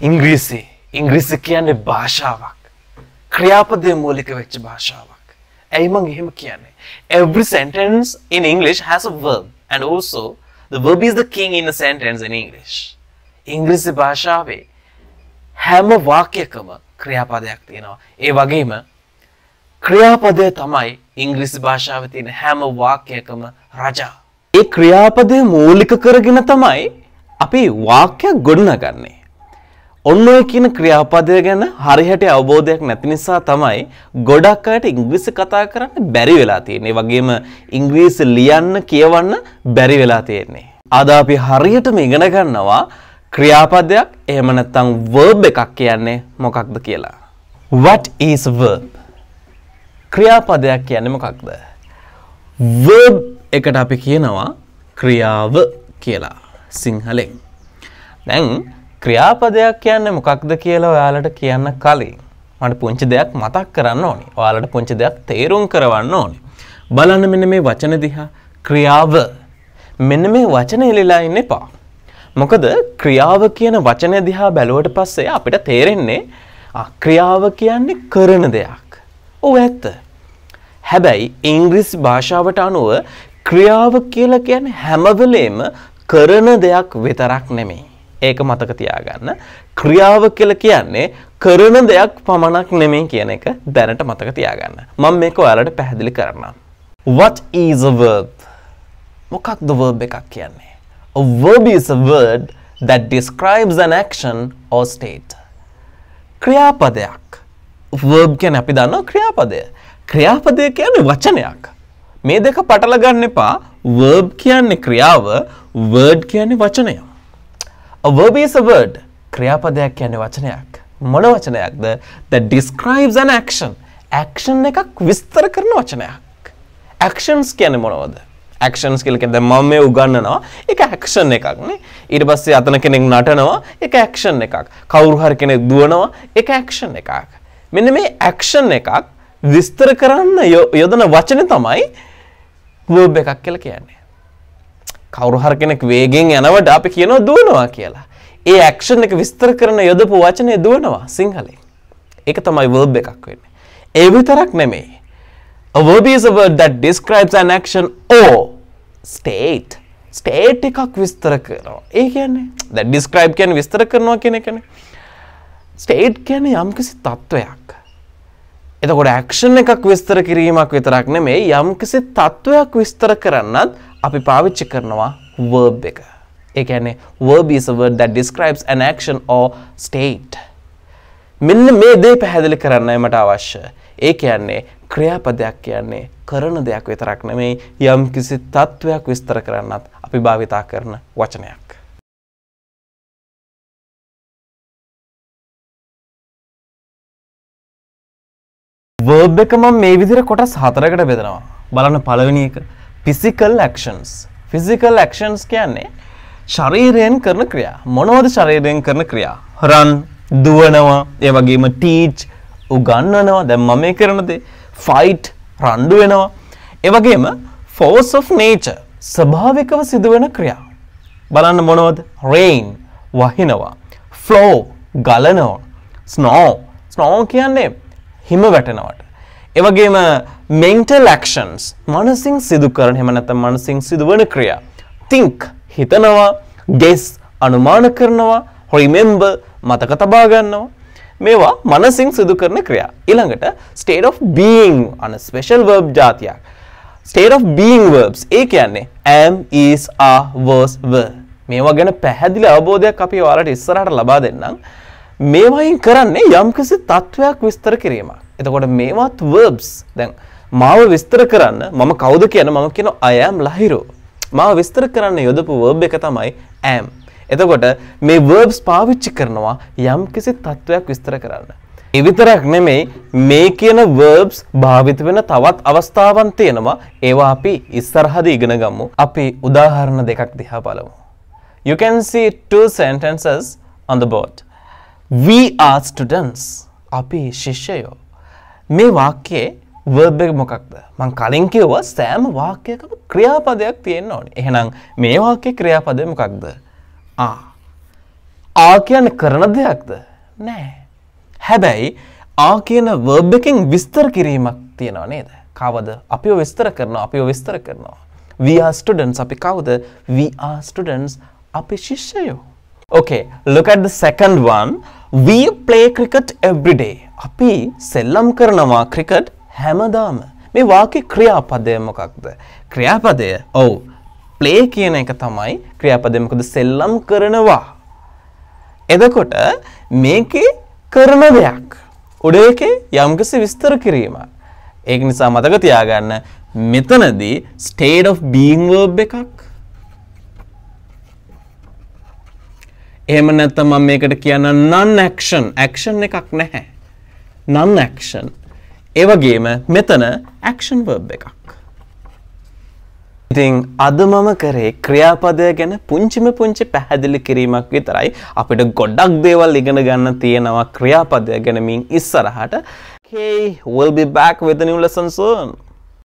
ඉංග්‍රීසි ඉංග්‍රීසි කියන්නේ භාෂාවක් ක්‍රියාපදය මූලික වෙච්ච භාෂාවක් ඇයි මං එහෙම කියන්නේ every sentence in english has a verb and also the verb is the king in a sentence in english ඉංග්‍රීසි භාෂාවේ හැම වාක්‍යකම ක්‍රියාපදයක් තියෙනවා ඒ වගේම ක්‍රියාපදය තමයි ඉංග්‍රීසි භාෂාව තියෙන හැම වාක්‍යකම රජා ඒ ක්‍රියාපදය මූලික කරගෙන තමයි අපි වාක්‍ය ගොඩනගන්නේ ඔන්න ඔය කියන ක්‍රියාපදය ගැන හරිහැටි අවබෝධයක් නැති නිසා තමයි ගොඩක් අයට ඉංග්‍රීසි කතා කරන්න බැරි වෙලා තියෙන්නේ. වගේම ඉංග්‍රීසි ලියන්න කියවන්න බැරි වෙලා තියෙන්නේ. අද අපි හරියටම ඉගෙන ගන්නවා ක්‍රියාපදයක් එහෙම නැත්නම් verb එකක් කියන්නේ මොකක්ද කියලා. What is verb? ක්‍රියාපදයක් කියන්නේ මොකක්ද? verb එකට අපි කියනවා ක්‍රියාව කියලා සිංහලෙන්. දැන් ක්‍රියාපදයක් කියන්නේ මොකක්ද කියලා ඔයාලට කියන්න කලින් මට පුංචි දෙයක් මතක් කරන්න ඕනි. ඔයාලට පුංචි දෙයක් තේරුම් කරවන්න ඕනි. බලන්න මෙන්න මේ වචන දිහා ක්‍රියාව මෙන්න මේ වචන එලිලා ඉන්න එපා. මොකද ක්‍රියාව කියන වචනය දිහා බැලුවට පස්සේ අපිට තේරෙන්නේ ක්‍රියාව කියන්නේ කරන දෙයක්. ඔව ඇත්ත. හැබැයි ඉංග්‍රීස් භාෂාවට අනුව ක්‍රියාව කියලා කියන්නේ හැම වෙලේම කරන දෙයක් විතරක් නෙමෙයි. ඒක මතක තියාගන්න. ක්‍රියාව කියලා කියන්නේ කරන දෙයක් පමණක් නෙමෙයි කියන එක දැනට මතක තියාගන්න. මම මේක ඔයාලට පැහැදිලි කරන්නම්. What is a verb? මොකක්ද verb එකක් කියන්නේ? A verb is a word that describes an action or state. ක්‍රියාපදයක්. verb කියන්නේ අපි දන්නවා ක්‍රියාපදය. ක්‍රියාපදය කියන්නේ වචනයක්. මේ දෙක පටලගන්න එපා. verb කියන්නේ ක්‍රියාව, word කියන්නේ වචනය. A verb is a word. ක්‍රියාපදයක් කියන්නේ වචනයක්. මොන වචනයක්ද? That describes an action. action එකක් විස්තර කරන වචනයක්. actions කියන්නේ මොනවද? actions කියලා කියන්නේ දැන් මම මේ උගන්වනවා. ඒක action එකක් නේ. ඊට පස්සේ අතන කෙනෙක් නටනවා. ඒක action එකක්. කවුරු හරි කෙනෙක් දුවනවා. ඒක action එකක්. මෙන්න මේ action එකක් විස්තර කරන්න යොදන වචනේ තමයි verb එකක් කියලා කියන්නේ. කවුරුහර කෙනෙක් වේගෙන් යනවට අපි කියනවා දුවනවා කියලා. ඒ ඇක්ෂන් එක විස්තර කරන යොදපු වචනය දුවනවා සිංහලෙන්. ඒක තමයි verb එකක් වෙන්නේ. ඒ විතරක් නෙමෙයි. A verb is a word that describes an action or state. state එකක් විස්තර කරනවා. ඒ කියන්නේ that describe කියන්නේ විස්තර කරනවා කියන එකනේ. state කියන්නේ යම්කිසි තත්වයක්. එතකොට ඇක්ෂන් එකක් විස්තර කිරීමක් විතරක් නෙමෙයි යම්කිසි තත්වයක් විස්තර කරන්නත් අපි පාවිච්චි කරනවා verb එක. ඒ කියන්නේ verb is a word that describes an action or state. මෙන්න මේ දේ පැහැදිලි කරන්නයි මට අවශ්‍ය. ඒ කියන්නේ ක්‍රියාපදයක් කියන්නේ කරන දෙයක් විතරක් නෙමෙයි යම් කිසි තත්වයක් විස්තර කරන්නත් අපි භාවිතා කරන වචනයක්. verb එක මම මේ විදිහට කොටස් හතරකට බෙදනවා. බලන්න පළවෙනි එක ෆිසිකල් ඇක්ෂන්ස් ෆිසිකල් ඇක්ෂන්ස් කියන්නේ ශරීරයෙන් කරන ක්‍රියා මොනවද ශරීරයෙන් කරන ක්‍රියා රන් දුවනවා ඒ වගේම ටීච් උගන්වනවා දැන් මම මේ කරන දේ ෆයිට් රණ්ඩු වෙනවා ඒ වගේම force of nature ස්වභාවිකව සිදුවෙන ක්‍රියා බලන්න මොනවද rain වහිනවා flow ගලනවා snow snow කියන්නේ හිම වැටෙනවට එවගේම මෙන්ටල් ලක්ෂන්ස් මනසිං සිදු කරන හෙමනැත මනසිං සිදුවන ක්‍රියා. තිංක් හිතනවා ගෙස් අනුමාන කරනවා හොරිමෙම්බ මතක තබාගන්නවා. මේවා මනසිං සිදු කරන ක්‍රියා. ඉළඟට state of being an special verb ජාතියක්. ස්ටේට of බීං වර්බ්ස් ඒ කියන්නේ ඇම් ඊස් ආවර්ස් ව. මේවා ගැන පැහැදිලි අවබෝධයක් අපි ඔයාලට ඉස්සරහට ලබා දෙන්නම්. මේවායින් කරන්නේ යම්කිසි තත්ත්වයක් විස්තර කිරීමක්. එතකොට මේවත් verbs දැන් මාව විස්තර කරන්න මම කවුද කියන මම කියන I am ලහිරෝ. මාව විස්තර කරන්න යොදපු verb එක තමයි am. එතකොට මේ verbs පාවිච්චි කරනවා යම් කිසි තත්වයක් විස්තර කරන්න. ඒ විතරක් නෙමෙයි මේ කියන verbs භාවිත වෙන තවත් අවස්ථාවන් තියෙනවා. ඒවා අපි ඉස්සරහදී ඉගෙන ගමු. අපි උදාහරණ දෙකක් දිහා බලමු. You can see two sentences on the board. We are students. අපි ශිෂ්‍යයෝ. මේ වාක්‍යයේ වර්බ් එක මොකක්ද මං කලින් කිව්වා සෑම වාක්‍යයකම ක්‍රියාපදයක් තියෙන්න ඕනේ. එහෙනම් මේ වාක්‍යයේ ක්‍රියාපදය මොකක්ද? ආ. ආ කියන්නේ කරන දෙයක්ද? නෑ. හැබැයි ආ කියන වර්බ් එකෙන් විස්තර කිරීමක් තියෙනවා නේද? කවද? අපිව විස්තර කරනවා, අපිව විස්තර කරනවා. we are students අපි කවුද? we are students අපි ශිෂ්‍යයෝ. Okay, look at the second one. We play cricket every day. අපි සෙල්ලම් කරනවා ක්‍රිකට් හැමදාම මේ වාකි ක්‍රියාපදය මොකක්ද ක්‍රියාපදය ඔව් ප්ලේ කියන එක තමයි ක්‍රියාපදය මොකද සෙල්ලම් කරනවා එතකොට මේකේ කරන දෙයක් උඩ එකේ යම්කිසි විස්තර කිරීම ඒක නිසා මතක තියාගන්න මෙතනදී state of being verb එකක් එහෙම නැත්නම් මම මේකට කියන non action action එකක් නැහැ නන් ඇක්ෂන් ඒවගේම මෙතන ඇක්ෂන් වර්බ් එකක් ඉතින් අද මම කරේ ක්‍රියාපදය ගැන පුංචිම පුංචි පැහැදිලි කිරීමක් විතරයි අපිට ගොඩක් දේවල් ඉගෙන ගන්න තියෙනවා ක්‍රියාපදය ගැනමින් ඉස්සරහට Okay, we'll be back with a new lesson soon.